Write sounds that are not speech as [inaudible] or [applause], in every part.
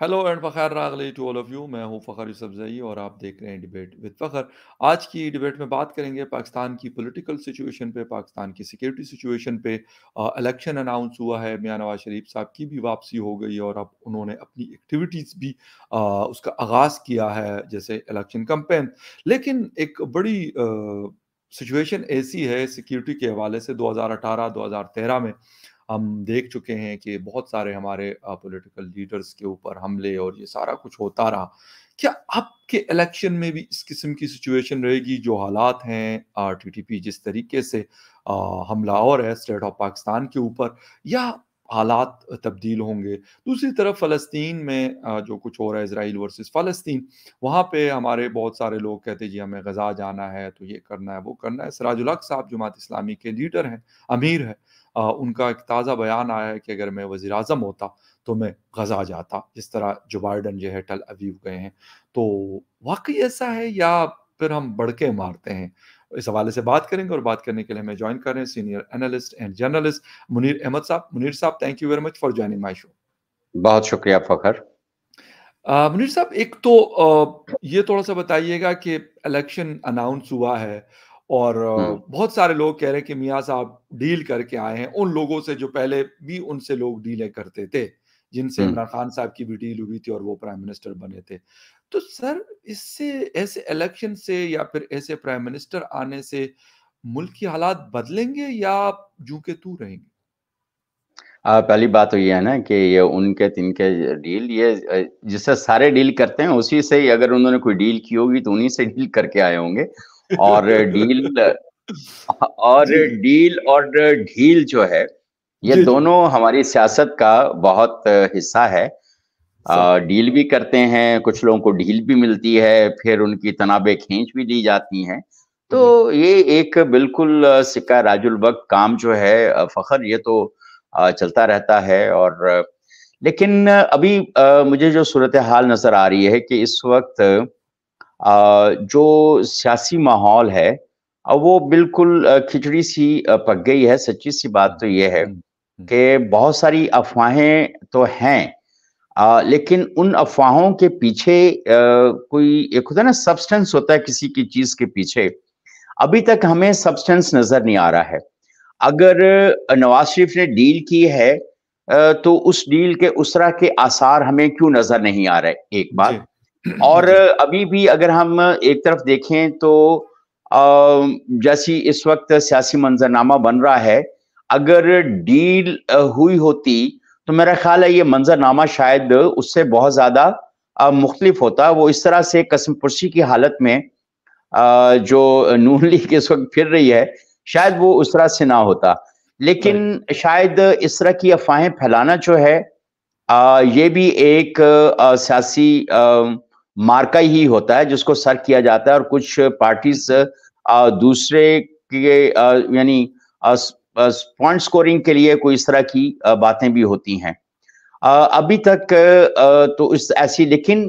Hello and Fakhar रागली to all of you मैं हूं फ़खर सब्ज़ई और आप देख रहे हैं डिबेट विद फ़खर आज की डिबेट में बात करेंगे पाकिस्तान की पॉलिटिकल सिचुएशन पे पाकिस्तान की सिक्योरिटी सिचुएशन पे इलेक्शन अनाउंस हुआ है मियां नवाज शरीफ साहब की भी वापसी हो गई और अब उन्होंने अपनी एक्टिविटीज़ भी आ, उसका आगाज़ किया है जैसे इलेक्शन कम्पेन लेकिन एक बड़ी सिचुएशन ऐसी है सिक्योरिटी के हवाले से 2018-2013 में हम देख चुके हैं कि बहुत सारे हमारे पॉलिटिकल लीडर्स के ऊपर हमले और ये सारा कुछ होता रहा क्या आपके इलेक्शन में भी इस किस्म की सिचुएशन रहेगी जो हालात हैं टीटीपी जिस तरीके से हमला और है स्टेट ऑफ पाकिस्तान के ऊपर या हालात तब्दील होंगे दूसरी तरफ फ़लस्तीन में जो कुछ हो रहा है इसराइल वर्सेस फ़लस्तीन वहाँ पे हमारे बहुत सारे लोग कहते हैं जी हमें गज़ा जाना है तो ये करना है वो करना है सराजुल हक साहब जमात इस्लामी के लीडर हैं अमीर है उनका एक ताज़ा बयान आया है कि अगर मैं वज़ी अजम होता तो मैं गज़ा जाता जिस तरह जो बाइडन जो है टल अवीव गए हैं तो वाकई ऐसा है या फिर हम बड़के मारते हैं इस हवाले से बात करेंगे और बात करने के लिए हमें ज्वाइन कर रहे हैं senior analyst and journalist Munir Ahmad साहब मुनीर साहब thank you very much for joining my show बहुत शुक्रिया फखर मुनीर साहब एक तो आ, ये थोड़ा सा बताइएगा कि इलेक्शन अनाउंस हुआ है और बहुत सारे लोग कह रहे हैं कि मियाँ साहब डील करके आए हैं उन लोगों से जो पहले भी उनसे लोग डीलें करते थे जिनसे इमरान खान साहब की भी डील हुई थी और वो प्राइम मिनिस्टर बने थे तो सर इससे ऐसे इलेक्शन से या फिर ऐसे प्राइम मिनिस्टर आने से मुल्क की हालात बदलेंगे या जू के तू रहेंगे आ, पहली बात तो ये है ना कि ये उनके तिनके डील ये जिससे सारे डील करते हैं उसी से ही अगर उन्होंने कोई डील की होगी तो उन्हीं से डील करके आए होंगे और डील और डील और ढील जो है ये दोनों हमारी सियासत का बहुत हिस्सा है डील भी करते हैं कुछ लोगों को ढील भी मिलती है फिर उनकी तनाबे खींच भी दी जाती हैं तो ये एक बिल्कुल सिक्का राजुल वक्त काम जो है फखर ये तो चलता रहता है और लेकिन अभी मुझे जो सूरत हाल नजर आ रही है कि इस वक्त जो सियासी माहौल है वो बिल्कुल खिचड़ी सी पक गई है सच्ची सी बात तो ये है हम्म, कि हम्म। बहुत सारी अफवाहें तो हैं आ, लेकिन उन अफवाहों के पीछे आ, कोई एक होता है ना सब्सटेंस होता है किसी की चीज के पीछे अभी तक हमें सब्सटेंस नजर नहीं आ रहा है अगर नवाज शरीफ ने डील की है तो उस डील के उस तरह के आसार हमें क्यों नजर नहीं आ रहे एक बात और [clears throat] अभी भी अगर हम एक तरफ देखें तो जैसी इस वक्त सियासी मंजरनामा बन रहा है अगर डील हुई होती तो मेरा ख्याल है ये मंजरनामा शायद उससे बहुत ज़्यादा मुख्तलिफ होता वो इस तरह से कसम पुरसी की हालत में जो नून लीग इस वक्त फिर रही है शायद वो उस तरह से ना होता लेकिन शायद इस तरह की अफवाहें फैलाना जो है ये भी एक सियासी मार्का ही होता है जिसको सर किया जाता है और कुछ पार्टीज दूसरे के यानी पॉइंट स्कोरिंग के लिए कोई इस तरह की बातें भी होती हैं अभी तक तो इस ऐसी लेकिन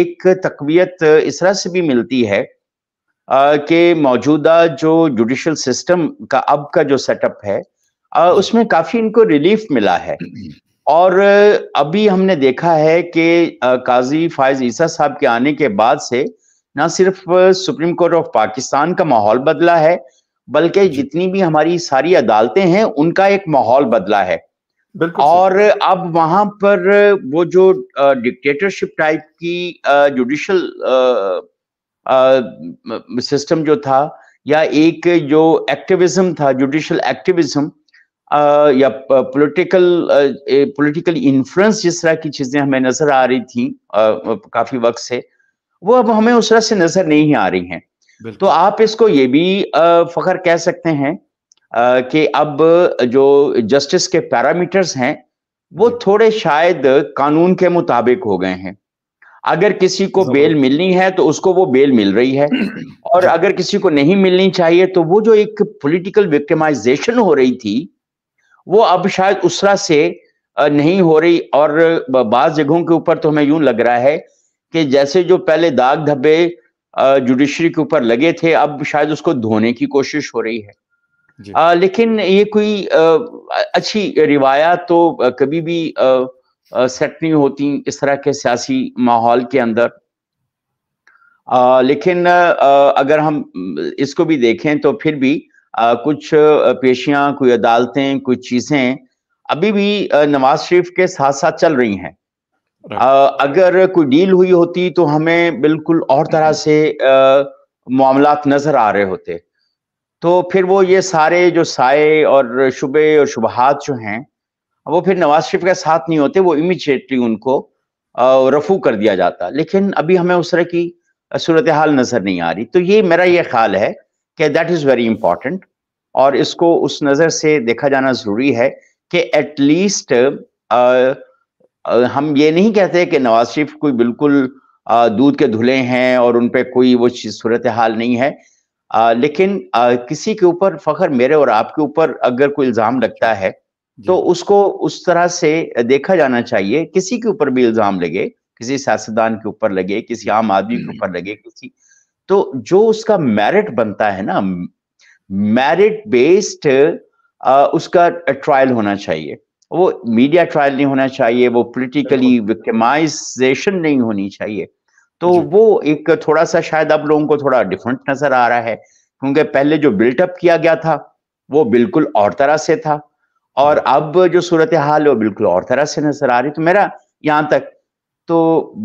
एक तकवीत इस तरह से भी मिलती है कि मौजूदा जो जुडिशल सिस्टम का अब का जो सेटअप है हाँ। उसमें काफी इनको रिलीफ मिला है [clears throat] और अभी हमने देखा है कि काजी फायज ईसा साहब के आने के बाद से ना सिर्फ सुप्रीम कोर्ट ऑफ पाकिस्तान का माहौल बदला है बल्कि जितनी भी हमारी सारी अदालतें हैं उनका एक माहौल बदला है और अब वहां पर वो जो डिक्टेटरशिप टाइप की जुडिशल सिस्टम जो था या एक जो एक्टिविज्म था जुडिशल एक्टिविज्म या पॉलिटिकल पॉलिटिकल इन्फ्लुएंस जिस तरह की चीजें हमें नजर आ रही थी काफी वक्त से वो अब हमें उस तरह से नजर नहीं आ रही हैं तो आप इसको ये भी फखर कह सकते हैं कि अब जो जस्टिस के पैरामीटर्स हैं वो थोड़े शायद कानून के मुताबिक हो गए हैं अगर किसी को बेल मिलनी है तो उसको वो बेल मिल रही है [clears throat] और अगर किसी को नहीं मिलनी चाहिए तो वो जो एक पॉलिटिकल विक्टिमाइजेशन हो रही थी वो अब शायद उसरा से नहीं हो रही और बाज जगहों के ऊपर तो हमें यूं लग रहा है कि जैसे जो पहले दाग धब्बे जुडिशरी के ऊपर लगे थे अब शायद उसको धोने की कोशिश हो रही है आ, लेकिन ये कोई आ, अच्छी रिवायात तो कभी भी आ, आ, सेट नहीं होती इस तरह के सियासी माहौल के अंदर आ, लेकिन आ, अगर हम इसको भी देखें तो फिर भी आ, कुछ पेशियां कोई अदालतें कुछ चीजें अभी भी नवाज शरीफ के साथ साथ चल रही हैं अगर कोई डील हुई होती तो हमें बिल्कुल और तरह mm-hmm. से मामला नजर आ रहे होते तो फिर वो ये सारे जो साए और शुबे और शुबहात जो हैं वो फिर नवाज शरीफ के साथ नहीं होते वो इमिजिएटली उनको रफू कर दिया जाता लेकिन अभी हमें उस तरह की सूरत हाल नजर नहीं आ रही तो ये मेरा ये ख्याल है कि दैट इज़ वेरी इंपॉर्टेंट और इसको उस नज़र से देखा जाना ज़रूरी है कि एटलीस्ट हम ये नहीं कहते कि नवाज शरीफ कोई बिल्कुल दूध के धुले हैं और उन पर कोई वो चीज सूरत हाल नहीं है आ, लेकिन आ, किसी के ऊपर फखर मेरे और आपके ऊपर अगर कोई इल्ज़ाम लगता है तो उसको उस तरह से देखा जाना चाहिए किसी के ऊपर भी इल्ज़ाम लगे किसी सियासतदान के ऊपर लगे किसी आम आदमी के हम्म। ऊपर लगे किसी तो जो उसका मेरिट बनता है ना मेरिट बेस्ड उसका ट्रायल होना चाहिए वो मीडिया ट्रायल नहीं होना चाहिए वो पोलिटिकली विक्टिमाइजेशन नहीं होनी चाहिए तो वो एक थोड़ा सा शायद अब लोगों को थोड़ा डिफरेंट नजर आ रहा है क्योंकि पहले जो बिल्टअप किया गया था वो बिल्कुल और तरह से था और अब जो सूरत हाल है वो बिल्कुल और तरह से नजर आ रही तो मेरा यहाँ तक तो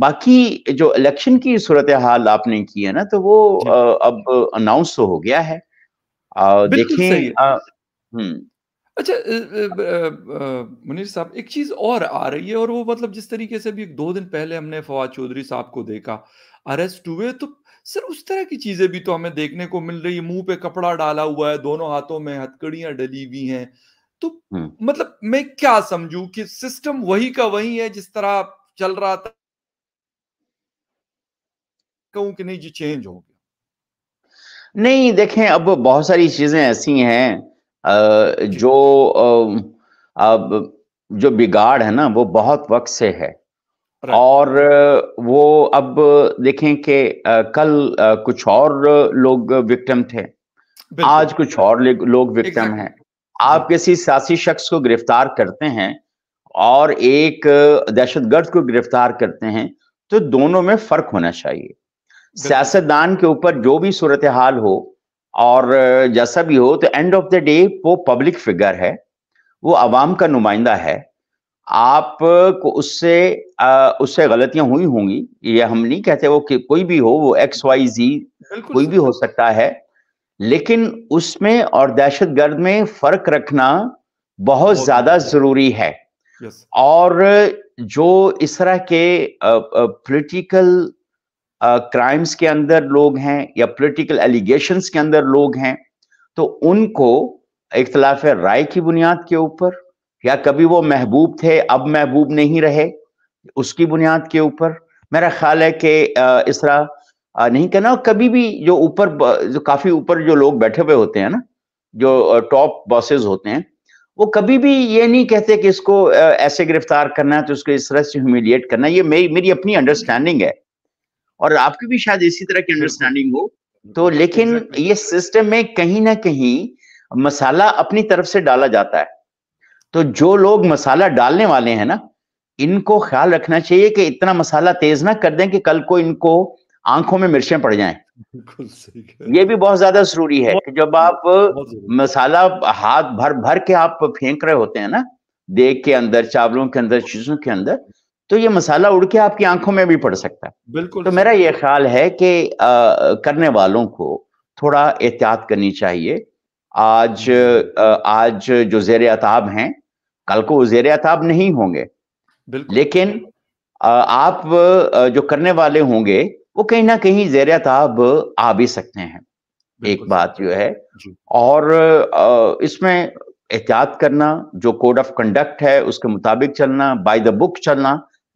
बाकी जो इलेक्शन की सूरत हाल आपने की है ना तो वो आ, अब अनाउंस तो हो गया है आ, देखें हम्म। अच्छा मुनीर साहब एक चीज और आ रही है और वो मतलब जिस तरीके से भी दो दिन पहले हमने फवाद चौधरी साहब को देखा अरेस्ट हुए तो सर उस तरह की चीजें भी तो हमें देखने को मिल रही है मुंह पे कपड़ा डाला हुआ है दोनों हाथों में हथकड़ियां डली हुई हैं तो हम्म। मतलब मैं क्या समझू कि सिस्टम वही का वही है जिस तरह चल रहा था कहूं कि नहीं जी चेंज हो गया नहीं देखें अब बहुत सारी चीजें ऐसी हैं जो अब जो बिगाड़ है ना वो बहुत वक्त से है और वो अब देखें कि कल कुछ और लोग विक्टिम थे आज कुछ और लोग विक्टिम हैं आप किसी सियासी शख्स को गिरफ्तार करते हैं और एक दहशतगर्द को गिरफ्तार करते हैं तो दोनों में फर्क होना चाहिए सियासतदान के ऊपर जो भी सूरत हाल हो और जैसा भी हो तो एंड ऑफ द डे वो पब्लिक फिगर है वो आवाम का नुमाइंदा है आप को उससे आ, उससे गलतियां हुई होंगी ये हम नहीं कहते वो कि कोई भी हो वो एक्स वाई जी कोई भी हो सकता है लेकिन उसमें और दहशतगर्द में फर्क रखना बहुत ज्यादा जरूरी है yes. और जो इस तरह के पॉलिटिकल क्राइम्स के अंदर लोग हैं या पॉलिटिकल एलिगेशन के अंदर लोग हैं तो उनको इख्तलाफ राय की बुनियाद के ऊपर या कभी वो महबूब थे अब महबूब नहीं रहे उसकी बुनियाद के ऊपर मेरा ख्याल है कि इस तरह नहीं कहना और कभी भी जो ऊपर जो काफी ऊपर जो लोग बैठे हुए होते हैं ना जो टॉप बॉसेस होते हैं वो कभी भी ये नहीं कहते कि इसको ऐसे गिरफ्तार करना है तो उसको इस तरह से ह्यूमिलिएट करना ये मेरी मेरी अपनी अंडरस्टैंडिंग है और आपकी भी शायद इसी तरह की अंडरस्टैंडिंग हो तो लेकिन ये सिस्टम में कहीं ना कहीं मसाला अपनी तरफ से डाला जाता है तो जो लोग मसाला डालने वाले हैं ना इनको ख्याल रखना चाहिए कि इतना मसाला तेज ना कर दें कि कल को इनको आंखों में मिर्चें पड़ जाएं ये भी बहुत ज्यादा जरूरी है कि जब आप मसाला हाथ भर भर के आप फेंक रहे होते हैं ना देख के अंदर चावलों के अंदर चीजों के अंदर तो ये मसाला उड़ के आपकी आंखों में भी पड़ सकता है बिल्कुल तो मेरा ये ख्याल है कि करने वालों को थोड़ा एहतियात करनी चाहिए आज आज जो जेर अताब हैं कल को जेर अताब नहीं होंगे लेकिन आप जो करने वाले होंगे वो कहीं ना कहीं जेर ताब आ भी सकते हैं एक बात जो है और इसमें एहतियात करना जो कोड ऑफ कंडक्ट है उसके मुताबिक चलना बाय द बुक चलना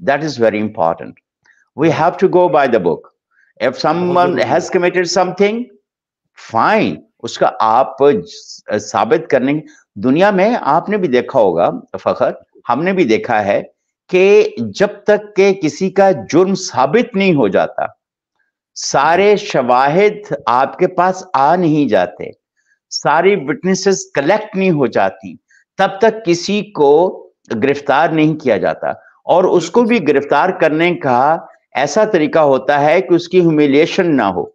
that is very important we have to go by the book if someone has committed something fine उसका आप साबित करने दुनिया में आपने भी देखा होगा फखर हमने भी देखा है कि जब तक के किसी का जुर्म साबित नहीं हो जाता सारे शवाहिद आपके पास आ नहीं जाते सारी विटनेसेस कलेक्ट नहीं हो जाती तब तक किसी को गिरफ्तार नहीं किया जाता और उसको भी गिरफ्तार करने का ऐसा तरीका होता है कि उसकी ह्यूमिलिएशन ना हो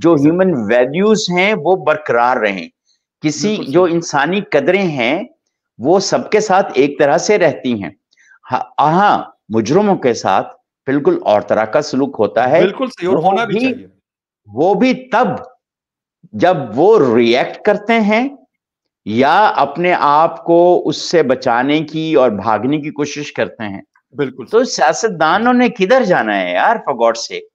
जो ह्यूमन वैल्यूज हैं वो बरकरार रहें किसी जो इंसानी कदरें हैं वो सबके साथ एक तरह से रहती हैं हाँ मुजरमों के साथ बिल्कुल और तरह का सलूक होता है बिल्कुल सही और होना भी, चाहिए वो भी तब जब वो रिएक्ट करते हैं या अपने आप को उससे बचाने की और भागने की कोशिश करते हैं बिल्कुल तो सियासतदानों ने किधर जाना है यार फगौट से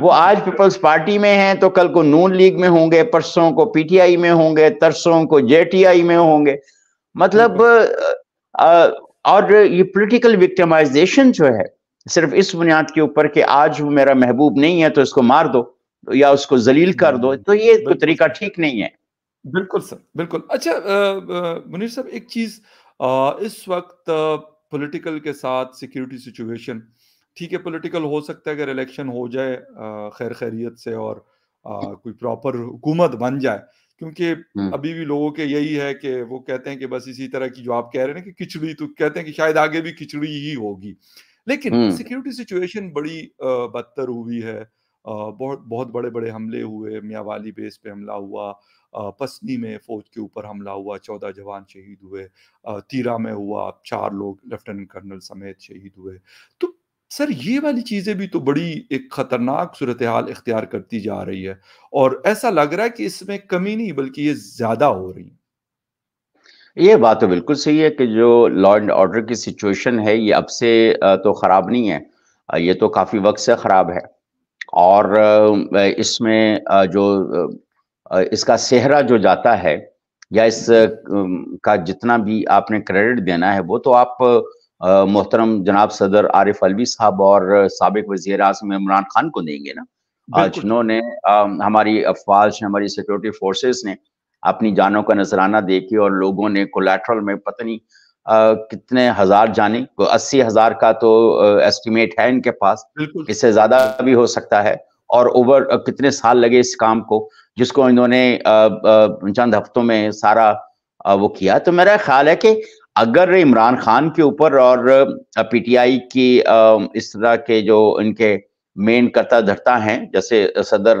वो आज पीपल्स पार्टी में हैं तो कल को नून लीग में होंगे परसों को पीटीआई में होंगे तरसों को जेटीआई में होंगे मतलब आ, और ये पॉलिटिकल विक्टिमाइजेशन जो है सिर्फ इस बुनियाद के ऊपर कि आज वो मेरा महबूब नहीं है तो इसको मार दो या उसको जलील कर दो तो ये तो तरीका ठीक नहीं है बिल्कुल सर बिल्कुल अच्छा मुनीर साहब एक चीज इस वक्त पॉलिटिकल के साथ सिक्योरिटी सिचुएशन ठीक है पॉलिटिकल हो सकता है अगर इलेक्शन हो जाए खैर खैरियत से और आ, कोई प्रॉपर हुकूमत बन जाए क्योंकि हम्म। अभी भी लोगों के यही है कि वो कहते हैं कि बस इसी तरह की जो आप कह रहे हैं कि खिचड़ी तो कहते हैं कि शायद आगे भी खिचड़ी ही होगी लेकिन सिक्योरिटी सिचुएशन बड़ी बदतर हुई है बहुत बहुत बड़े बड़े हमले हुए मियावाली बेस पे हमला हुआ पसनी में फौज के ऊपर हमला हुआ चौदह जवान शहीद हुए तीरा में हुआ चार लोग लेफ्टिनेंट कर्नल समेत शहीद हुए तो सर ये वाली चीज़ें भी तो बड़ी एक ख़तरनाक सूरत हाल इख्तियार करती जा रही है और ऐसा लग रहा है कि इसमें कमी नहीं बल्कि ये ज़्यादा हो रही है ये बात तो बिल्कुल सही है कि जो लॉ एंड ऑर्डर की सिचुएशन है ये अब से तो ख़राब नहीं है ये तो काफ़ी वक्त से ख़राब है और इसमें जो इसका सेहरा जो जाता है या इस का जितना भी आपने क्रेडिट देना है वो तो आप मोहतरम जनाब सदर आरिफ अलवी साहब और सबक वजीर अजम इमरान खान को देंगे ना जिन्होंने हमारी अफवाज हमारी सिक्योरिटी फोर्सेस ने अपनी जानों का नजराना देखी और लोगों ने कोलेट्रल में पता नहीं आ, कितने हजार जाने अस्सी हजार का तो एस्टिमेट है इनके पास इससे ज्यादा भी हो सकता है और ओवर कितने साल लगे इस काम को जिसको इन्होंने चंद हफ्तों में सारा आ, वो किया तो मेरा ख्याल है कि अगर इमरान खान के ऊपर और पीटीआई की इस तरह के जो इनके मेन करता धरता हैं जैसे सदर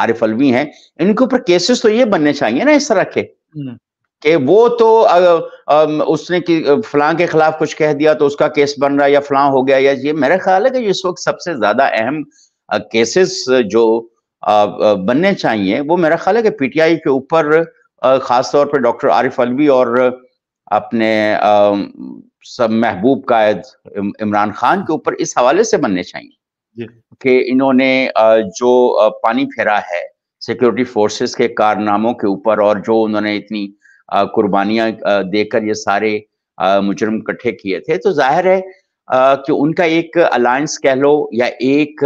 आरिफ अलवी हैं इनके ऊपर केसेस तो ये बनने चाहिए ना इस तरह के हम्म। कि वो तो अग, अग, उसने कि फलां के खिलाफ कुछ कह दिया तो उसका केस बन रहा है या फलां हो गया या ये मेरा ख्याल है कि इस वक्त सबसे ज्यादा अहम केसेस जो बनने चाहिए वो मेरा ख्याल है कि पीटीआई के ऊपर खासतौर पर डॉक्टर आरिफ अलवी और अपने सब महबूब कायद इमरान खान के ऊपर इस हवाले से बनने चाहिए कि इन्होंने जो पानी फेरा है सिक्योरिटी फोर्सेस के कारनामों के ऊपर और जो उन्होंने इतनी कुर्बानियां देकर ये सारे मुजरम इकट्ठे किए थे तो जाहिर है कि उनका एक अलायंस कह लो या एक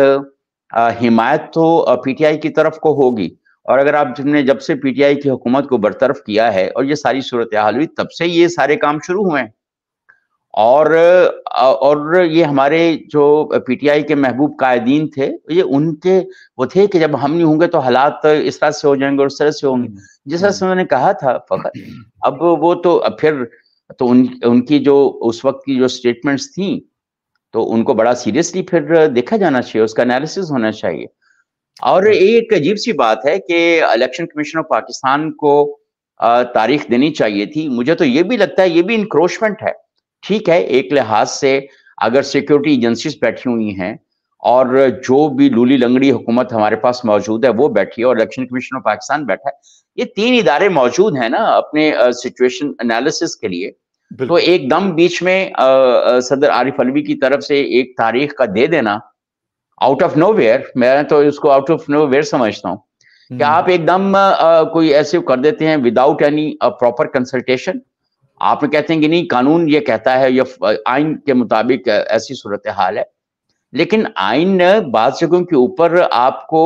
हिमायत तो पीटीआई की तरफ को होगी और अगर आप जिसने जब से पीटीआई की हुकूमत को बरतरफ किया है और ये सारी सूरत हाल हुई तब से ये सारे काम शुरू हुए हैं और और ये हमारे जो पीटीआई के महबूब कायदीन थे ये उनके वो थे कि जब हम नहीं होंगे तो हालात तो इस तरह से हो जाएंगे और उस तरह से होंगे हम्म। जिस तरह से उन्होंने कहा था फखर हम्म। अब वो तो फिर तो उन उनकी जो उस वक्त की जो स्टेटमेंट्स थी तो उनको बड़ा सीरियसली फिर देखा जाना चाहिए उसका एनालिसिस होना चाहिए और हम्म। एक अजीब सी बात है कि इलेक्शन कमीशन ऑफ पाकिस्तान को तारीख देनी चाहिए थी मुझे तो ये भी लगता है ये भी इंक्रोचमेंट है ठीक है एक लिहाज से अगर सिक्योरिटी एजेंसीज बैठी हुई हैं और जो भी लूली लंगड़ी हुकूमत हमारे पास मौजूद है वो बैठी है और इलेक्शन कमीशन ऑफ पाकिस्तान बैठा है ये तीन इदारे मौजूद हैं ना अपने सिचुएशन एनालिसिस के लिए तो एकदम बीच में आ, सदर आरिफ अलवी की तरफ से एक तारीख का दे देना आउट ऑफ नो वेयर मैं तो इसको आउट ऑफ नो वेयर समझता हूँ कि हम्म। आप एकदम कोई ऐसे कर देते हैं विदाउट एनी प्रॉपर कंसल्टेशन आप कहते हैं कि नहीं कानून ये कहता है या आइन के मुताबिक ऐसी सूरत हाल है लेकिन आइन बाद जगहों के ऊपर आपको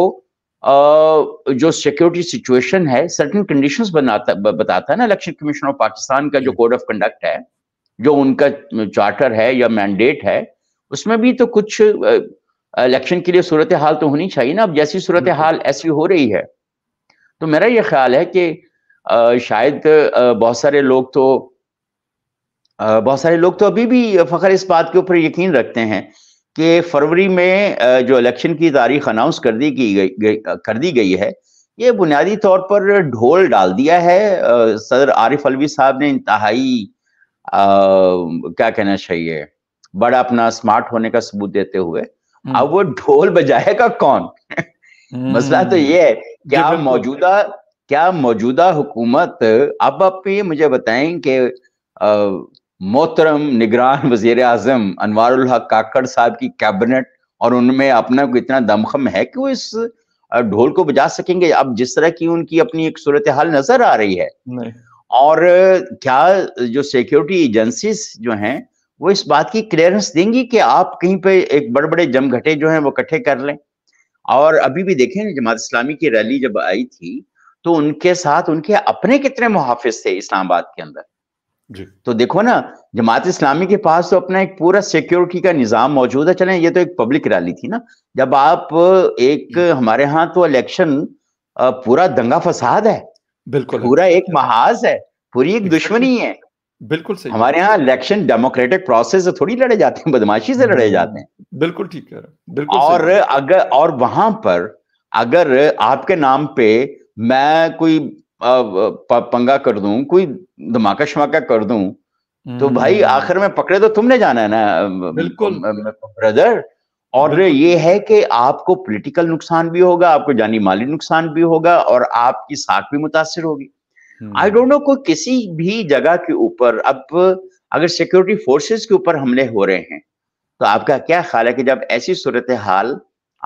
जो सिक्योरिटी सिचुएशन है सर्टन कंडीशंस बनाता बताता है ना इलेक्शन कमीशन ऑफ पाकिस्तान का जो कोड ऑफ कंडक्ट है जो उनका चार्टर है या मैंडेट है उसमें भी तो कुछ इलेक्शन के लिए सूरत हाल तो होनी चाहिए ना अब जैसी सूरत हाल ऐसी हो रही है तो मेरा ये ख्याल है कि शायद बहुत सारे लोग तो बहुत सारे लोग तो अभी भी फ़खर इस बात के ऊपर यकीन रखते हैं कि फरवरी में जो इलेक्शन की तारीख अनाउंस कर दी की गई कर दी गई है ये बुनियादी तौर पर ढोल डाल दिया है सदर आरिफ अलवी साहब ने इंतहाई क्या कहना चाहिए बड़ा अपना स्मार्ट होने का सबूत देते हुए हम्म। अब वो ढोल बजाएगा कौन [laughs] मसला तो हम्म। ये है क्या मौजूदा क्या मौजूदा हुकूमत अब आप ये मुझे बताएं कि मोहतरम निगरान वजीर आजम अनवर काकड़ साहब की कैबिनेट और उनमें अपना को इतना दमखम है कि वो इस ढोल को बजा सकेंगे अब जिस तरह की उनकी अपनी एक सूरत हाल नजर आ रही है और क्या जो सिक्योरिटी एजेंसी जो हैं वो इस बात की क्लियरेंस देंगी कि आप कहीं पे एक बड़े बड़े जमघटे जो हैं वो इकट्ठे कर लें और अभी भी देखें जमात इस्लामी की रैली जब आई थी तो उनके साथ उनके अपने कितने मुहाफिज थे इस्लामाबाद के अंदर तो देखो ना जमात इस्लामी के पास तो अपना एक पूरा सिक्योरिटी का निज़ाम मौजूद है चले ये तो एक पब्लिक रैली थी ना जब आप एक हमारे यहाँ तो इलेक्शन पूरा दंगा फसाद है बिल्कुल पूरा एक महाज है पूरी एक दुश्मनी है बिल्कुल सही हमारे यहाँ इलेक्शन डेमोक्रेटिक प्रोसेस से थोड़ी लड़े जाते हैं बदमाशी से लड़े जाते हैं बिल्कुल ठीक है बिल्कुल और अगर और वहां पर अगर आपके नाम पे मैं कोई पंगा कर दूं कोई धमाका शमाका कर दूं तो हम्म। भाई आखिर में पकड़े तो तुमने जाना है ना बिल्कुल ब्रदर और ये है कि आपको पॉलिटिकल नुकसान भी होगा आपको जानी माली नुकसान भी होगा और आपकी साख भी मुतासर होगी आई डोंट नो कोई किसी भी जगह के ऊपर अब अगर सिक्योरिटी फोर्सेस के ऊपर हमले हो रहे हैं तो आपका क्या ख्याल है कि जब ऐसी सूरत हाल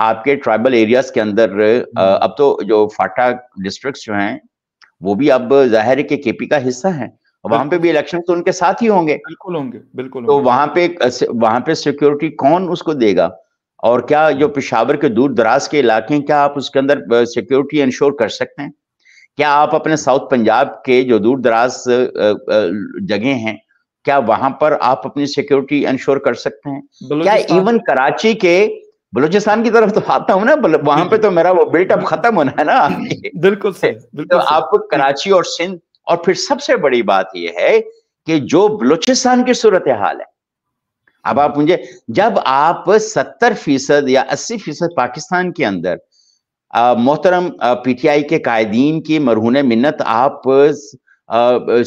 आपके ट्राइबल एरियाज के अंदर हम्म। अब तो जो फाटा डिस्ट्रिक्ट जो हैं वो भी अब जाहिर है कि केपी का हिस्सा है वहां पे भी इलेक्शन तो उनके साथ ही होंगे बिल्कुल होंगे बिल्कुल तो वहां पे वहां पे सिक्योरिटी कौन उसको देगा और क्या जो पिशावर के दूर दराज के इलाके हैं क्या आप उसके अंदर सिक्योरिटी इंश्योर कर सकते हैं क्या आप अपने साउथ पंजाब के जो दूर दराज जगह हैं क्या वहां पर आप अपनी सिक्योरिटी इंश्योर कर सकते हैं क्या इवन कराची के बलूचिस्तान की तरफ तो आता हूँ ना वहां पे तो मेरा वो बिल्टअप खत्म होना है ना बिल्कुल सही [laughs] तो बिल्कुल तो आप कराची और सिंध और फिर सबसे बड़ी बात यह है कि जो बलूचिस्तान की सूरत हाल है अब आप मुझे जब आप सत्तर फीसद या अस्सी फीसद पाकिस्तान के अंदर मोहतरम पीटीआई के कायदीन की मरहून मिन्नत आप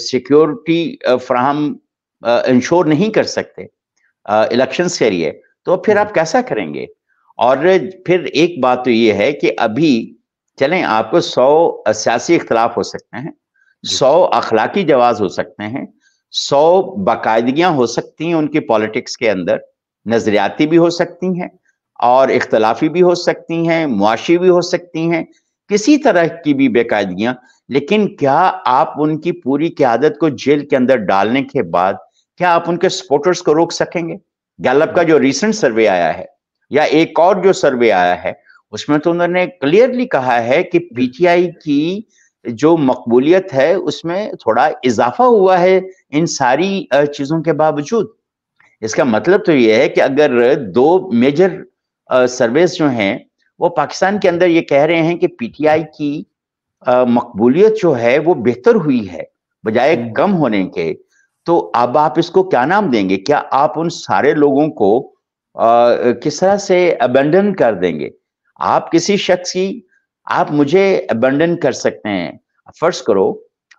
सिक्योरिटी फ्राहम इंश्योर नहीं कर सकते इलेक्शन के लिए तो फिर आप हम्म। कैसा करेंगे और फिर एक बात तो ये है कि अभी चलें आपको सौ सियासी इख्तलाफ हो सकते हैं सौ अखलाकी जवाब हो सकते हैं सौ बाकायदगियां हो सकती हैं उनकी पॉलिटिक्स के अंदर नज़रियाती भी हो सकती हैं और इख्तलाफी भी हो सकती हैं मुआशी भी हो सकती हैं किसी तरह की भी बेकायदगियाँ लेकिन क्या आप उनकी पूरी क्यादत को जेल के अंदर डालने के बाद क्या आप उनके सपोर्टर्स को रोक सकेंगे गैलप का जो रिसेंट सर्वे आया है या एक और जो सर्वे आया है उसमें तो उन्होंने क्लियरली कहा है कि पीटीआई हम्म। की जो मकबूलियत है उसमें थोड़ा इजाफा हुआ है इन सारी चीजों के बावजूद इसका मतलब तो यह है कि अगर दो मेजर सर्वेस जो हैं वो पाकिस्तान के अंदर ये कह रहे हैं कि पीटीआई की मकबूलियत जो है वो बेहतर हुई है बजाय हम्म। कम होने के तो अब आप इसको क्या नाम देंगे क्या आप उन सारे लोगों को किस तरह से अबंडन कर देंगे आप किसी शख्स की आप मुझे अबंडन कर सकते हैं फर्ज करो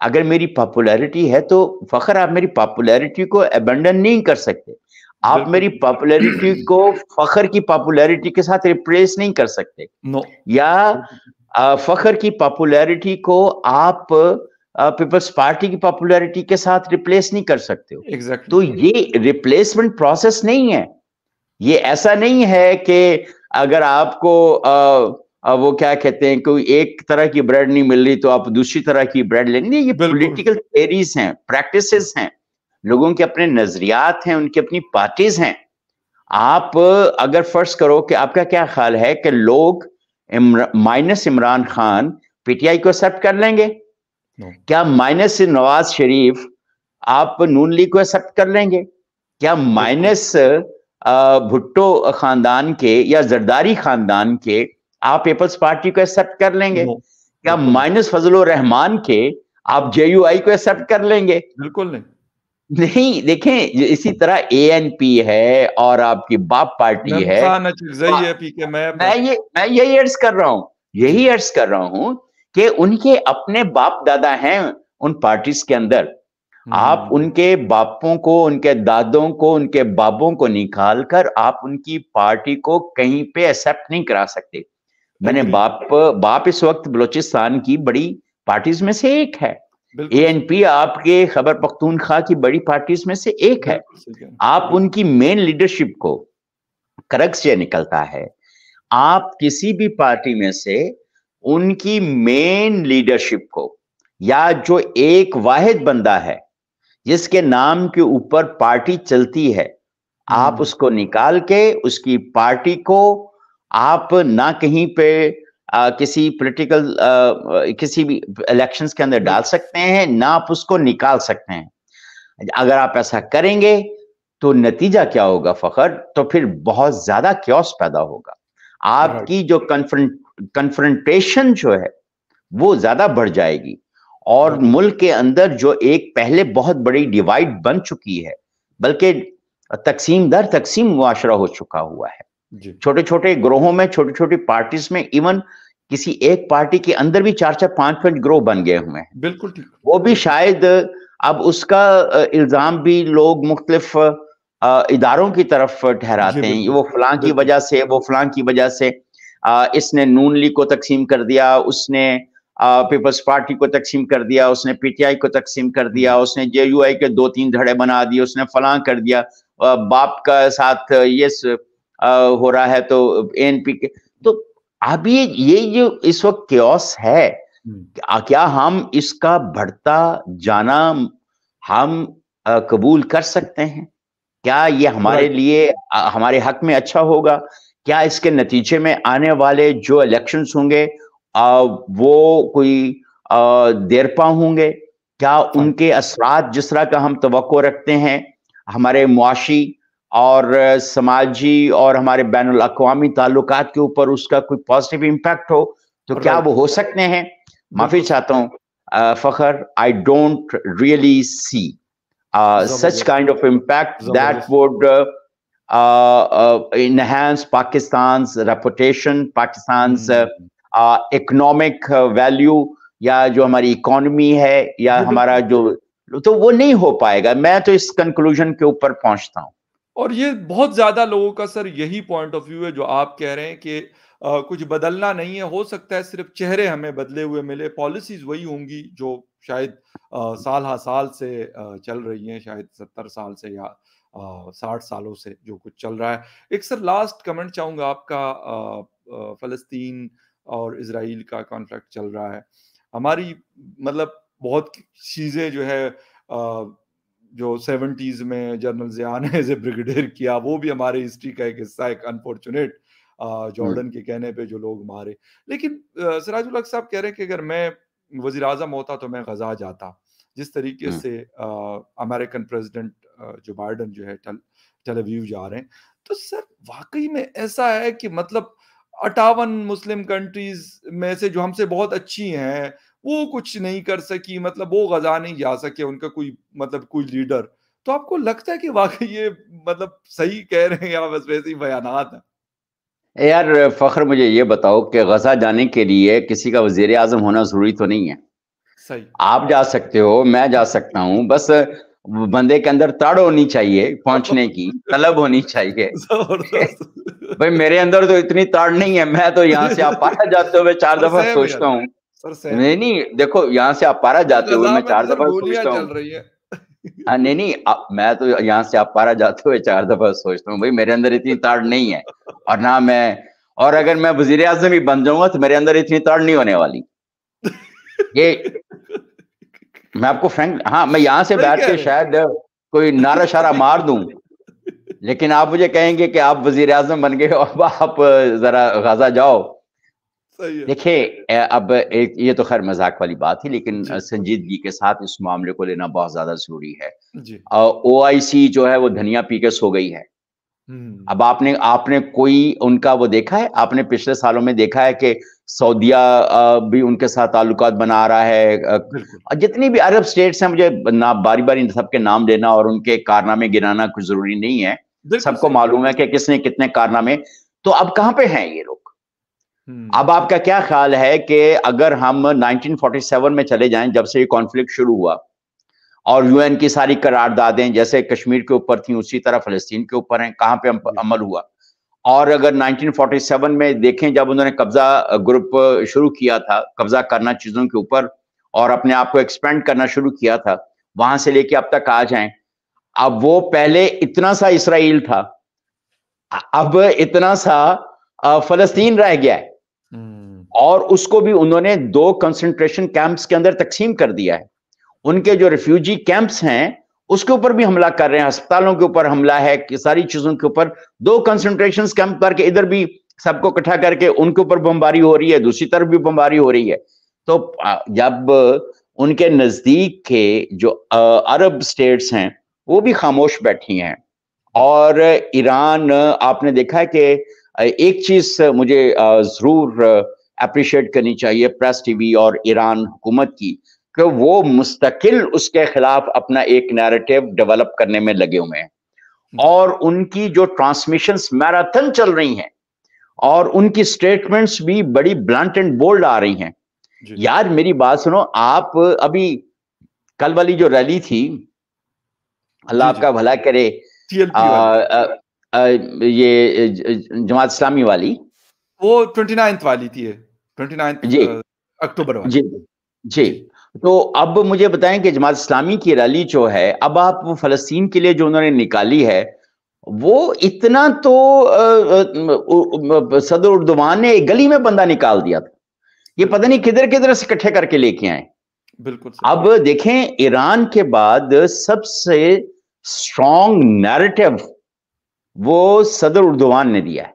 अगर मेरी पॉपुलैरिटी है तो फखर आप मेरी पॉपुलैरिटी को अबंडन नहीं कर सकते आप मेरी पॉपुलैरिटी को फखर की पॉपुलैरिटी के साथ रिप्लेस नहीं कर सकते no. या फखर की पॉपुलैरिटी को आप पीपल्स पार्टी की पॉपुलैरिटी के साथ रिप्लेस नहीं कर सकते हो exactly. तो ये रिप्लेसमेंट प्रोसेस नहीं है ये ऐसा नहीं है कि अगर आपको आ, वो क्या कहते हैं कोई एक तरह की ब्रेड नहीं मिल रही तो आप दूसरी तरह की ब्रेड लेंगे ये पॉलिटिकल थेरीज हैं प्रैक्टिसेस हैं लोगों के अपने नजरियात हैं उनकी अपनी पार्टीज हैं आप अगर फर्ज करो कि आपका क्या ख्याल है कि लोग इम्र, माइनस इमरान खान पीटीआई को एक्सेप्ट कर लेंगे क्या माइनस नवाज शरीफ आप नून लीग को एक्सेप्ट कर लेंगे क्या माइनस भुट्टो खानदान के या जरदारी खानदान के आप पीपल्स पार्टी को एक्सेप्ट कर लेंगे या माइनस फजल रहमान के आप जे को एक्सेप्ट कर लेंगे बिल्कुल नहीं नहीं देखें इसी तरह ए एन पी है और आपकी बाप पार्टी है मैं, मैं ये मैं यही अर्ज कर रहा हूँ यही अर्ज कर रहा हूँ कि उनके अपने बाप दादा हैं उन पार्टीज के अंदर आप हम्म। उनके बापों को उनके दादों को उनके बाबों को निकाल कर आप उनकी पार्टी को कहीं पे एक्सेप्ट नहीं करा सकते मैंने बाप बाप इस वक्त बलोचिस्तान की बड़ी पार्टीज में से एक है ए एन पी आपके खबर पख्तूनखा की बड़ी पार्टीज में से एक है आप उनकी मेन लीडरशिप को करक से निकलता है आप किसी भी पार्टी में से उनकी मेन लीडरशिप को या जो एक वाहिद बंदा है जिसके नाम के ऊपर पार्टी चलती है आप हम्म। उसको निकाल के उसकी पार्टी को आप ना कहीं पे आ, किसी पॉलिटिकल किसी भी इलेक्शंस के अंदर डाल सकते हैं ना आप उसको निकाल सकते हैं अगर आप ऐसा करेंगे तो नतीजा क्या होगा फखर तो फिर बहुत ज्यादा क्योस पैदा होगा आपकी जो कन्फ्रंटेशन जो है वो ज्यादा बढ़ जाएगी और हाँ। मुल्क के अंदर जो एक पहले बहुत बड़ी डिवाइड बन चुकी है बल्कि तकसीम दर तकसीम मुआशरा हो चुका हुआ है छोटे छोटे ग्रोहों में छोटी छोटी पार्टीज में इवन किसी एक पार्टी के अंदर भी चार चार पांच पांच ग्रोह बन गए हुए हैं बिल्कुल ठीक वो भी शायद अब उसका इल्जाम भी लोग मुख्तलिफ इदारों की तरफ ठहराते हैं वो फलां की वजह से वो फलां की वजह से आ, इसने नून लीग को तकसीम कर दिया उसने पीपल्स पार्टी को तकसीम कर दिया उसने पीटीआई को तकसीम कर दिया हम्म। उसने जे के दो तीन धड़े बना दिए उसने फला कर दिया बाप का साथ ये हो रहा है तो एन के तो अभी ये ये जो इस वक्त क्योस है हम्म। क्या हम इसका बढ़ता जाना हम कबूल कर सकते हैं क्या ये हमारे लिए हमारे हक में अच्छा होगा क्या इसके नतीजे में आने वाले जो इलेक्शंस होंगे आ, वो कोई देरपा होंगे क्या उनके असरात जिस तरह का हम तो रखते हैं हमारे मुआशी और समाजी और हमारे बैन अवी ताल्लुक के ऊपर उसका कोई पॉजिटिव इम्पैक्ट हो तो क्या वो हो सकते हैं माफी चाहता हूँ Fakhar I don't really see such kind of impact that would enhance Pakistan reputation Pakistan economic value uh, या जो हमारी इकोनॉमी है या हमारा जो तो वो नहीं हो पाएगा मैं तो इस कंक्लूजन के ऊपर पहुंचता हूं और ये बहुत ज्यादा लोगों का सर यही पॉइंट ऑफ व्यू है जो आप कह रहे हैं कि आ, कुछ बदलना नहीं है हो सकता है सिर्फ चेहरे हमें बदले हुए मिले पॉलिसीज वही होंगी जो शायद आ, साल हा साल से आ, चल रही हैं शायद सत्तर साल से या साठ सालों से जो कुछ चल रहा है एक सर लास्ट कमेंट चाहूंगा आपका फलस्तीन और इसराइल का कॉन्फ्लिक्ट चल रहा है हमारी मतलब बहुत चीज़ें जो है आ, जो सेवेंटीज़ में जनरल ने एज ए ब्रिगेडियर किया वो भी हमारे हिस्ट्री का एक हिस्सा एक अनफॉर्चुनेट जॉर्डन के कहने पे जो लोग मारे लेकिन सिराजुल साहब कह रहे हैं कि अगर मैं वजीर अजम होता तो मैं गजा जाता जिस तरीके से अमेरिकन प्रेसिडेंट जो बाइडन जो है टेलीव्यू जा रहे हैं तो सर वाकई में ऐसा है कि मतलब अटावन मुस्लिम कंट्रीज में से जो हमसे बहुत अच्छी हैं वो कुछ नहीं कर सकी मतलब वो गजा नहीं जा सके उनका कोई मतलब कोई लीडर तो आपको लगता है कि वाकई ये मतलब सही कह रहे हैं या बस वैसे ही बयान हैं यार फख्र मुझे ये बताओ कि गजा जाने के लिए किसी का वजीर आजम होना जरूरी तो नहीं है सही आप जा सकते हो मैं जा सकता हूँ बस बंदे के अंदर ताड़ होनी चाहिए पहुंचने की [laughs] तलब होनी चाहिए भाई मेरे अंदर तो इतनी ताड़ नहीं है मैं तो यहाँ से अपारा तो [laughs] हाँ, तो जाते हुए चार दफा सोचता हूँ नहीं नहीं देखो यहाँ से अपारा जाते हुए मैं चार दफा सोचता हूँ नहीं नहीं आ, मैं तो यहाँ से अपारा जाते हुए चार दफा सोचता हूँ भाई मेरे अंदर इतनी ताड़ नहीं है और ना मैं और अगर मैं वजीर आजम ही बन जाऊंगा तो मेरे अंदर इतनी ताड़ नहीं होने वाली ये मैं आपको फ्रेंक हाँ मैं यहाँ से बैठ के शायद कोई नारा शारा मार दूं लेकिन आप मुझे कहेंगे कि आप वजीर आजम बन गए और आप जरा गजा जाओ देखिए अब एक ये तो खैर मजाक वाली बात है लेकिन संजीदगी के साथ इस मामले को लेना बहुत ज्यादा जरूरी है ओ आई सी जो है वो धनिया पी के सो गई है अब हम्म। आपने आपने कोई उनका वो देखा है आपने पिछले सालों में देखा है कि सऊदिया भी उनके साथ ताल्लुक बना रहा है जितनी भी अरब स्टेट्स हैं मुझे ना बारी बारी सबके नाम लेना और उनके कारनामे गिनाना कुछ जरूरी नहीं है सबको मालूम है कि किसने कितने कारनामे तो अब कहाँ पे हैं ये लोग हम्म। अब आपका क्या ख्याल है कि अगर हम 1947 में चले जाएं जब से ये कॉन्फ्लिक्ट शुरू हुआ और यूएन की सारी करारदादें जैसे कश्मीर के ऊपर थी उसी तरह फलस्तीन के ऊपर हैं कहाँ पे अमल हुआ और अगर 1947 में देखें जब उन्होंने कब्जा ग्रुप शुरू किया था कब्जा करना चीज़ों के ऊपर और अपने आप को एक्सपेंड करना शुरू किया था वहां से लेके अब तक आ जाए अब वो पहले इतना सा इसराइल था अब इतना सा फलस्तीन रह गया है हम्म। और उसको भी उन्होंने दो कंसंट्रेशन कैंप्स के अंदर तकसीम कर दिया है उनके जो रिफ्यूजी कैंप्स हैं उसके ऊपर भी हमला कर रहे हैं अस्पतालों के ऊपर हमला है कि सारी चीजों के ऊपर दो कंसंट्रेशन कैंप करके इधर भी सबको इकट्ठा करके उनके ऊपर बमबारी हो रही है दूसरी तरफ भी बमबारी हो रही है तो जब उनके नजदीक के जो अरब स्टेट्स हैं वो भी खामोश बैठी हैं और ईरान आपने देखा है कि एक चीज मुझे जरूर अप्रिशिएट करनी चाहिए प्रेस टीवी और ईरान हुकूमत की कि वो मुस्तकिल उसके खिलाफ अपना एक नैरेटिव डेवलप करने में लगे हुए हैं और उनकी जो ट्रांसमिशन मैराथन चल रही हैं और उनकी स्टेटमेंट्स भी बड़ी ब्लंट एंड बोल्ड आ रही हैं यार मेरी बात सुनो आप अभी कल वाली जो रैली थी अल्लाह आपका भला करे आ, आ, आ, ये जमात इस्लामी वाली वो ट्वेंटी वाली थी ट्वेंटी जी अक्टूबर जी जी तो अब मुझे बताएं कि जमात इस्लामी की रैली जो है अब आप फलस्तीन के लिए जो उन्होंने निकाली है वो इतना तो सदर उर्दवान ने एक गली में बंदा निकाल दिया था ये पता नहीं किधर किधर से इकट्ठे करके लेके आए बिल्कुल अब देखें ईरान के बाद सबसे स्ट्रॉन्ग नैरेटिव वो सदर उर्दवान ने दिया है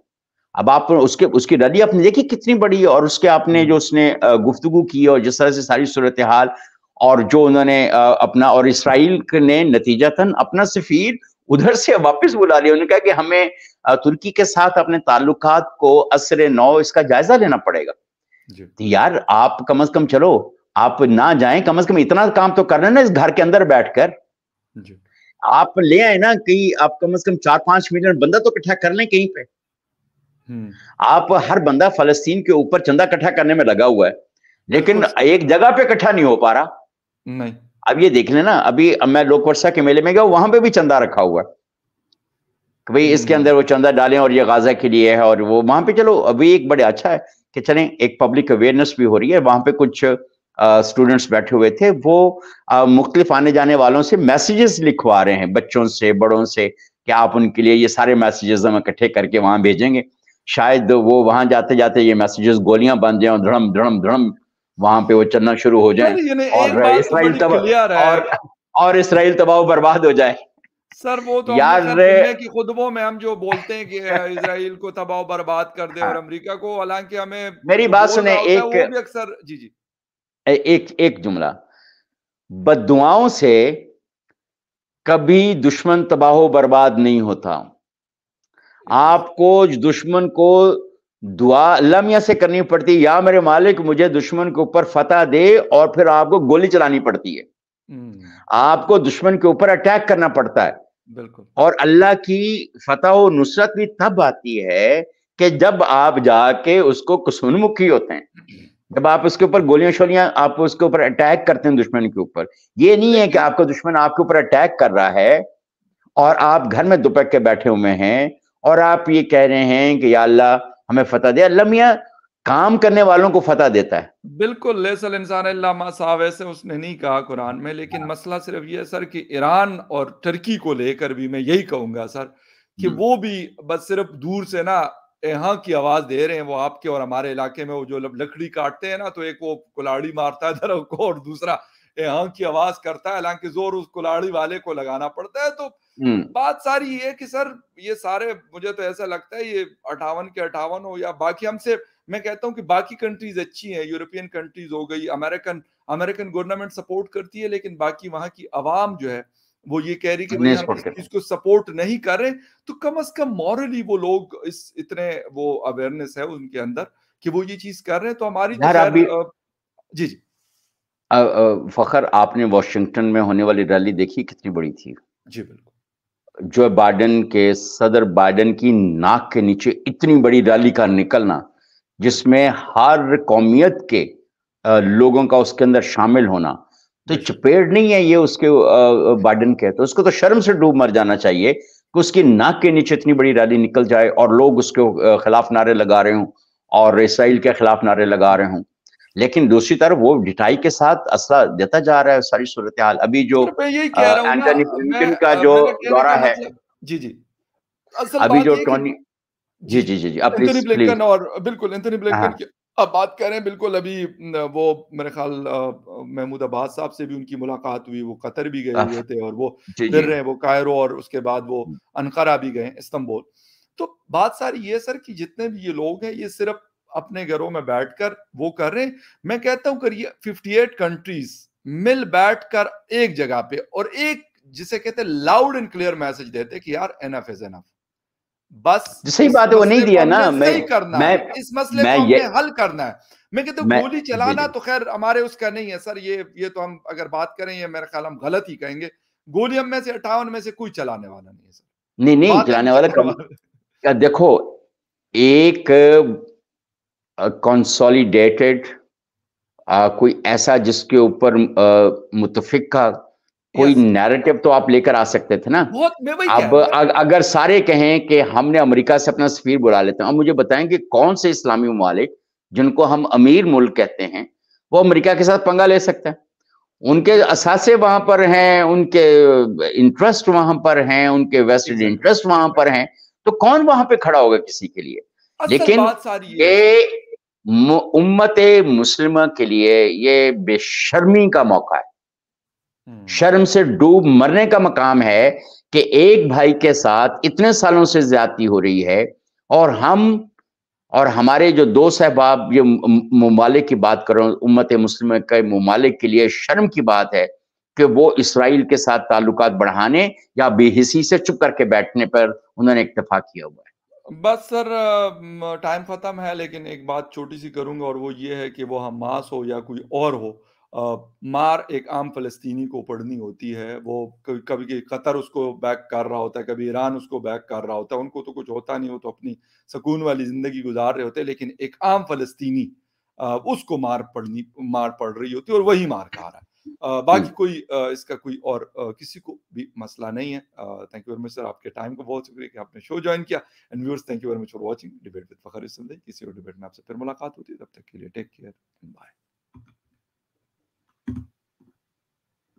अब आप उसके उसकी रली आपने देखी कितनी बड़ी है और उसके आपने जो उसने गुफ्तगु की और जिस तरह से सारी सूरत हाल और जो उन्होंने अपना और इसराइल ने था अपना सफीर उधर से वापस बुला लिया उन्होंने कहा कि हमें तुर्की के साथ अपने ताल्लुक को असर नौ इसका जायजा लेना पड़ेगा जी। तो यार आप कम अज कम चलो आप ना जाए कम अज कम इतना काम तो कर रहे ना इस घर के अंदर बैठकर आप ले आए ना कहीं आप कम अज कम चार पांच मिलियन बंदा तो इकट्ठा कर लें कहीं पे हम्म। आप हर बंदा फलस्तीन के ऊपर चंदा इकट्ठा करने में लगा हुआ है लेकिन एक जगह पे इकट्ठा नहीं हो पा रहा नहीं अब ये देख लेना अभी मैं लोक वर्षा के मेले में गया वहां पे भी चंदा रखा हुआ है कि भाई इसके हम्म। अंदर वो चंदा डालें और ये गाजा के लिए है और वो वहां पे चलो अभी एक बड़े अच्छा है कि चले एक पब्लिक अवेयरनेस भी हो रही है वहां पे कुछ स्टूडेंट्स बैठे हुए थे वो मुख्तलिफ आने जाने वालों से मैसेजेस लिखवा रहे हैं बच्चों से बड़ों से कि आप उनके लिए ये सारे मैसेजेस हम इकट्ठे करके वहां भेजेंगे शायद वो वहां जाते जाते ये मैसेजेस गोलियां बन जाए और धड़म धड़म धड़म वहां पे वो चलना शुरू हो जाए और इसराइल तो तब और, और इसराइल तबाह बर्बाद हो जाए सर वो तो यार की खुदबों में हम जो बोलते हैं कि इसराइल को तबाह बर्बाद कर दे हाँ। और अमेरिका को हालांकि हमें मेरी बात सुने एक अक्सर जी जी एक एक जुमला बदुआओं से कभी दुश्मन तबाह बर्बाद नहीं होता आपको दुश्मन को दुआ लमिया से करनी पड़ती या मेरे मालिक मुझे दुश्मन के ऊपर फतह दे और फिर आपको गोली चलानी पड़ती है हम्म। आपको दुश्मन के ऊपर अटैक करना पड़ता है बिल्कुल और अल्लाह की फतह नुसरत भी तब आती है कि जब आप जाके उसको कुसुनमुखी होते हैं जब आप उसके ऊपर गोलियां शोलियां आप उसके ऊपर अटैक करते हैं दुश्मन के ऊपर ये नहीं है कि आपका दुश्मन आपके ऊपर अटैक कर रहा है और आप घर में दुपक के बैठे हुए हैं और आप ये कह रहे हैं कि या अल्लाह हमें फतह दे अल्लाह मियाँ काम करने वालों को फतह देता है बिल्कुल लेसल इंसान साहब ऐसे उसने नहीं कहा कुरान में लेकिन मसला सिर्फ ये है सर कि ईरान और टर्की को लेकर भी मैं यही कहूंगा सर कि हम्म। वो भी बस सिर्फ दूर से ना यहाँ की आवाज दे रहे हैं वो आपके और हमारे इलाके में वो जो लकड़ी काटते हैं ना तो एक वो कुलाड़ी मारता है दरअ को और दूसरा यहाँ की आवाज करता है हालांकि जोर उस कुलाड़ी वाले को लगाना पड़ता है तो हम्म। बात सारी ये कि सर ये सारे मुझे तो ऐसा लगता है ये अठावन के अठावन हो या बाकी हमसे मैं कहता हूँ कि बाकी कंट्रीज अच्छी हैं यूरोपियन कंट्रीज हो गई अमेरिकन अमेरिकन गवर्नमेंट सपोर्ट करती है लेकिन बाकी वहां की आवाम जो है वो ये कह रही कि हम इसको सपोर्ट नहीं कर रहे तो कम अज कम मॉरली वो लोग इस इतने वो अवेयरनेस है उनके अंदर कि वो ये चीज कर रहे हैं तो हमारी तो जी जी फखर आपने वॉशिंगटन में होने वाली रैली देखी कितनी बड़ी थी जी बिल्कुल जो बाइडन के सदर बाइडन की नाक के नीचे इतनी बड़ी रैली का निकलना जिसमें हर कौमियत के लोगों का उसके अंदर शामिल होना तो चपेट नहीं है ये उसके बाइडन के तो उसको तो शर्म से डूब मर जाना चाहिए कि उसकी नाक के नीचे इतनी बड़ी रैली निकल जाए और लोग उसके खिलाफ नारे लगा रहे हों और इसराइल के खिलाफ नारे लगा रहे हों लेकिन दूसरी तरफ वो डिटाई के साथ असला देता जा रहा है सारी सूरत हाल अभी जो एंटनी तो ब्लिंकन का जो दौरा है मतलब, जी जी अभी जो टोनी जी जी जी जी अपनी और बिल्कुल हाँ। अब बात कर रहे हैं बिल्कुल अभी वो मेरे ख्याल महमूद अब्बास साहब से भी उनकी मुलाकात हुई वो कतर भी गए हुए थे और वो फिर रहे हैं वो कायरो और उसके बाद वो हम्म। अनकरा भी गए इस्तांबुल तो बात सारी ये सर कि जितने भी ये लोग हैं ये सिर्फ अपने घरों में बैठकर वो कर रहे हैं मैं कहता हूं करिए 58 कंट्रीज मिल बैठ कर एक जगह पे और एक जिसे कहते हैं लाउड एंड क्लियर मैसेज देते कि यार एनफ इज एनफ बस सही बात है वो नहीं दिया ना मैं नहीं करना मैं, है। इस मसले को हमें हल करना है मैं कहता हूँ गोली चलाना तो खैर हमारे उसका नहीं है सर ये ये तो हम अगर बात करें ये मेरे ख्याल हम गलत ही कहेंगे गोली हम में से अट्ठावन में से कोई चलाने वाला नहीं है सर नहीं नहीं चलाने वाला देखो एक कंसोलिडेटेड कोई ऐसा जिसके ऊपर मुतफिक का कोई नैरेटिव तो आप लेकर आ सकते थे ना अब अगर सारे कहें कि हमने अमेरिका से अपना सफीर बुला लेते हैं अब मुझे बताएं कि कौन से इस्लामी ममालिक जिनको हम अमीर मुल्क कहते हैं वो अमेरिका के साथ पंगा ले सकते हैं उनके असासे वहां पर हैं उनके इंटरेस्ट वहां पर हैं उनके वेस्टेड इंटरेस्ट वहां पर हैं तो कौन वहां पे खड़ा होगा किसी के लिए लेकिन ये उम्मत मुस्लिम के लिए ये बेशर्मी का मौका है हम्म। शर्म से डूब मरने का मकाम है कि एक भाई के साथ इतने सालों से ज्यादती हो रही है और हम और हमारे जो दो सहबाब ये ममालिक की बात करो उम्मत मुस्लिम के ममालिक के लिए शर्म की बात है कि वो इसराइल के साथ ताल्लुक बढ़ाने या बेहिसी से चुप करके बैठने पर उन्होंने इतफा किया हुआ बस सर टाइम ख़त्म है लेकिन एक बात छोटी सी करूंगा और वो ये है कि वो हमास हो या कोई और हो आ, मार एक आम फलस्तीनी को पढ़नी होती है वो कभी कभी कतर उसको बैक कर रहा होता है कभी ईरान उसको बैक कर रहा होता है उनको तो कुछ होता नहीं हो तो अपनी सुकून वाली ज़िंदगी गुजार रहे होते हैं लेकिन एक आम फलस्तीनी आ, उसको मार पड़नी मार पड़ रही होती है और वही मार खा रहा है बाकी कोई इसका कोई और किसी को भी मसला नहीं है thank you very much sir आपके टाइम का बहुत शुक्रिया कि आपने शो ज्वाइन किया and viewers thank you very much for watching debate with Fakhar किसी और डिबेट में आपसे फिर मुलाकात होती है तब तक के लिए टेक केयर बाय